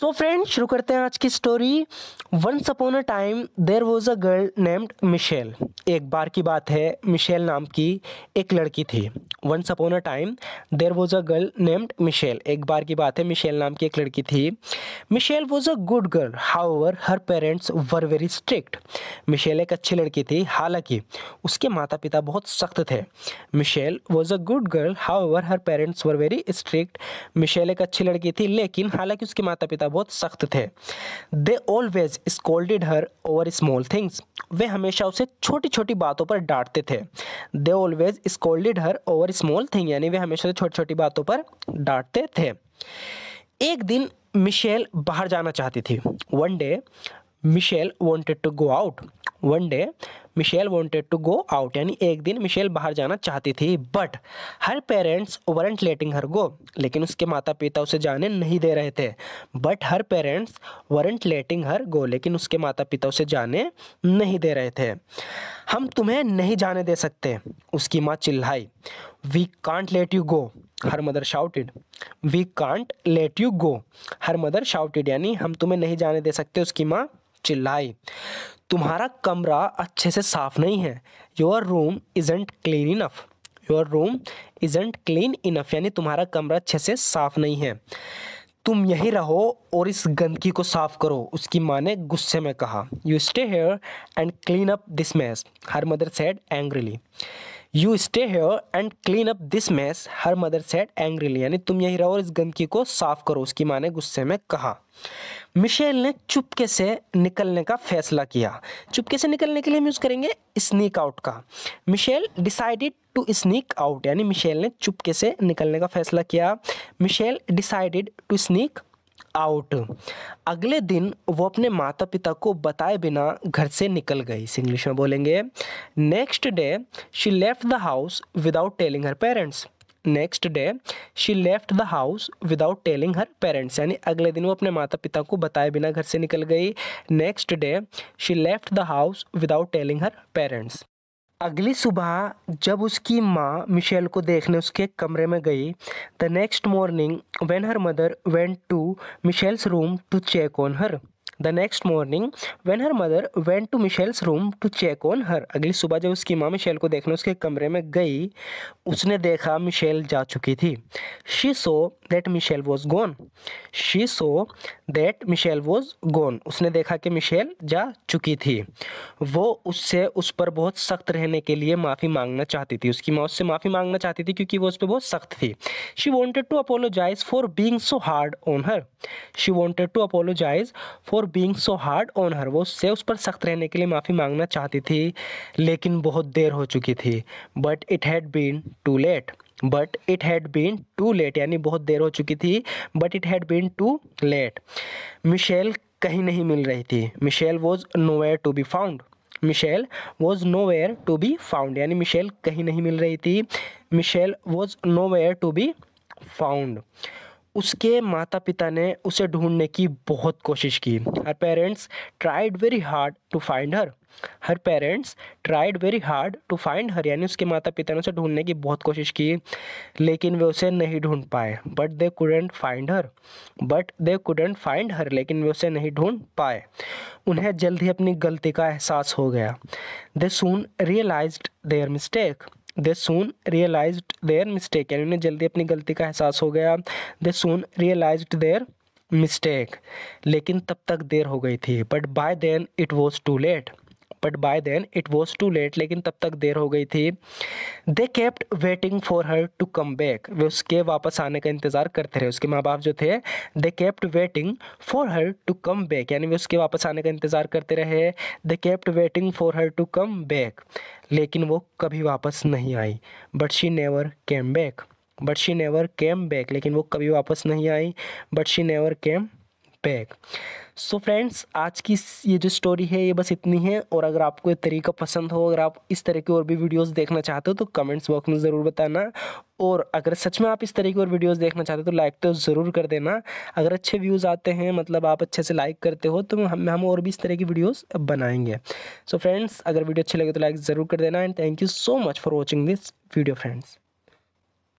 so friend शुरू करते हैं आज की story once upon a time there was a girl named Michelle एक बार की बात है मिशेल नाम की एक लड़की थी once upon a time there was a girl named Michelle एक बार की बात है मिशेल नाम की एक लड़की थी Michelle was a good girl however her parents were very strict Michelle एक अच्छी लड़की थी हालांकि उसके माता पिता बहुत सख्त थे Michelle was a good girl how her parents were very strict Michelle एक अच्छी लड़की थी लेकिन हालांकि उसके माता पिता बहुत सख्त थे they always scolded her over small things वे हमेशा उसे छोटी छोटी बातों पर डांटते थे they always scolded her over over small thing यानी वे हमेशा से छोटी छोटी बातों पर डांटते थे एक दिन मिशेल बाहर जाना चाहती थी one day Michelle wanted to go out one day Michelle wanted to go out यानी एक दिन मिशेल बाहर जाना चाहती थी but her parents weren't letting her go लेकिन उसके माता पिता उसे जाने नहीं दे रहे थे but her parents weren't letting her go लेकिन उसके माता पिता उसे जाने नहीं दे रहे थे हम तुम्हें नहीं जाने दे सकते उसकी माँ चिल्लाई we can't let you go her mother shouted we can't let you go her mother shouted यानी हम तुम्हें नहीं जाने दे सकते उसकी माँ चिल्लाई तुम्हारा कमरा अच्छे से साफ नहीं है your room isn't clean enough your room isn't clean enough यानी तुम्हारा कमरा अच्छे से साफ नहीं है तुम यहीं रहो और इस गंदगी को साफ करो उसकी माँ ने गुस्से में कहा you stay here and clean up this mess her mother said angrily you stay here and clean up this mess her mother said angrily यानी तुम यहीं रहो और इस गंदगी को साफ करो उसकी माँ ने गुस्से में कहा मिशेल ने चुपके से निकलने का फैसला किया चुपके से निकलने के लिए हम यूज़ करेंगे स्नीक आउट का Michelle decided to sneak out यानी मिशेल ने चुपके से निकलने का फैसला किया Michelle decided to sneak out अगले दिन वो अपने माता पिता को बताए बिना घर से निकल गई इस इंग्लिश में बोलेंगे next day she left the house without telling her parents next day she left the house without telling her parents यानी अगले दिन वो अपने माता पिता को बताए बिना घर से निकल गई next day she left the house without telling her parents अगली सुबह जब उसकी माँ मिशेल को देखने उसके कमरे में गई the next morning when her mother went to Michelle's room to check on her the next morning when her mother went to Michelle's room to check on her अगली सुबह जब उसकी माँ मिशेल को देखने उसके कमरे में गई उसने देखा मिशेल जा चुकी थी she saw that Michelle was gone she saw that Michelle was gone उसने देखा कि मिशेल जा चुकी थी वो उससे उस पर बहुत सख्त रहने के लिए माफ़ी मांगना चाहती थी उसकी माँ उससे माफ़ी मांगना चाहती थी क्योंकि वो उस पर बहुत सख्त थी she wanted to apologise for being so hard on her she wanted to apologise for being so hard on her वो उससे उस पर सख्त रहने के लिए माफ़ी मांगना चाहती थी लेकिन बहुत देर हो चुकी थी but it had been too late but it had been too late यानी बहुत देर हो चुकी थी but it had been too late Michelle कहीं नहीं मिल रही थी Michelle was nowhere to be found Michelle was nowhere to be found यानी मिशेल कहीं नहीं मिल रही थी Michelle was nowhere to be found उसके माता पिता ने उसे ढूंढने की बहुत कोशिश की her parents tried very hard to find her her parents tried very hard to find her यानी उसके माता पिता ने उसे ढूंढने की बहुत कोशिश की लेकिन वे उसे नहीं ढूंढ पाए but they couldn't find her but they couldn't find her लेकिन वे उसे नहीं ढूंढ पाए उन्हें जल्द ही अपनी गलती का एहसास हो गया they soon realise their mistake they soon realise their mistake यानी उन्हें जल्दी अपनी गलती का एहसास हो गया they soon realise their mistake लेकिन तब तक देर हो गई थी but by then it was too late but by then it was too late लेकिन तब तक देर हो गई थी they kept waiting for her to come back वे उसके वापस आने का इंतज़ार करते रहे उसके माँ बाप जो थे they kept waiting for her to come back यानी वे उसके वापस आने का इंतज़ार करते रहे they kept waiting for her to come back लेकिन वो कभी वापस नहीं आई but she never came back but she never came back लेकिन वो कभी वापस नहीं आई but she never came back so friends आज की ये जो स्टोरी है ये बस इतनी है और अगर आपको ये तरीका पसंद हो अगर आप इस तरह की और भी वीडियोस देखना चाहते हो तो कमेंट्स बॉक्स में ज़रूर बताना और अगर सच में आप इस तरह की और वीडियोस देखना चाहते हो तो लाइक तो ज़रूर कर देना अगर अच्छे व्यूज़ आते हैं मतलब आप अच्छे से लाइक करते हो तो हम हम और भी इस तरह की वीडियोज़ बनाएंगे सो so फ्रेंड्स अगर वीडियो अच्छी लगे तो लाइक ज़रूर कर देना and thank you so much for watching this video friends